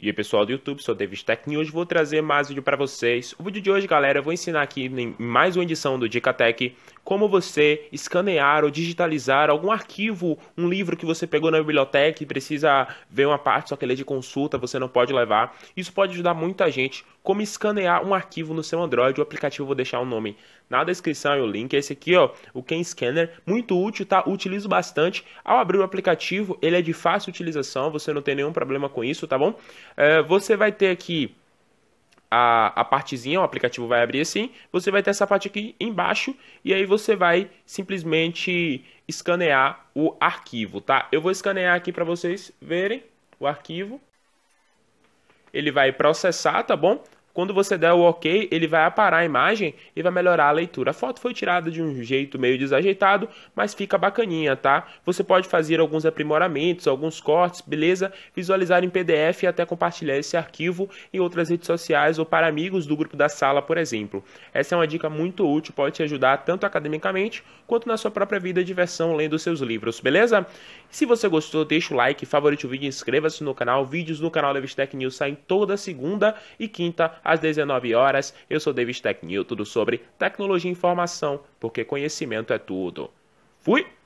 E aí pessoal do YouTube, sou o David Tech e hoje vou trazer mais vídeo para vocês. O vídeo de hoje, galera, eu vou ensinar aqui em mais uma edição do Dica Tech como você escanear ou digitalizar algum arquivo, um livro que você pegou na biblioteca e precisa ver uma parte, só que ele é de consulta, você não pode levar. Isso pode ajudar muita gente, como escanear um arquivo no seu Android, o aplicativo vou deixar o um nome na descrição e o link. Esse aqui, ó, o Ken Scanner, muito útil, tá? Utilizo bastante. Ao abrir o aplicativo, ele é de fácil utilização, você não tem nenhum problema com isso, tá bom? É, você vai ter aqui a, a partezinha, o aplicativo vai abrir assim, você vai ter essa parte aqui embaixo e aí você vai simplesmente escanear o arquivo, tá? Eu vou escanear aqui para vocês verem o arquivo. Ele vai processar, tá bom? Quando você der o OK, ele vai aparar a imagem e vai melhorar a leitura. A foto foi tirada de um jeito meio desajeitado, mas fica bacaninha, tá? Você pode fazer alguns aprimoramentos, alguns cortes, beleza? Visualizar em PDF e até compartilhar esse arquivo em outras redes sociais ou para amigos do grupo da sala, por exemplo. Essa é uma dica muito útil, pode te ajudar tanto academicamente quanto na sua própria vida e diversão lendo seus livros, beleza? Se você gostou, deixa o like, favorite o vídeo, inscreva-se no canal. Vídeos no canal Levistec News saem toda segunda e quinta às 19 horas. Eu sou David Tech New, tudo sobre tecnologia e informação, porque conhecimento é tudo. Fui!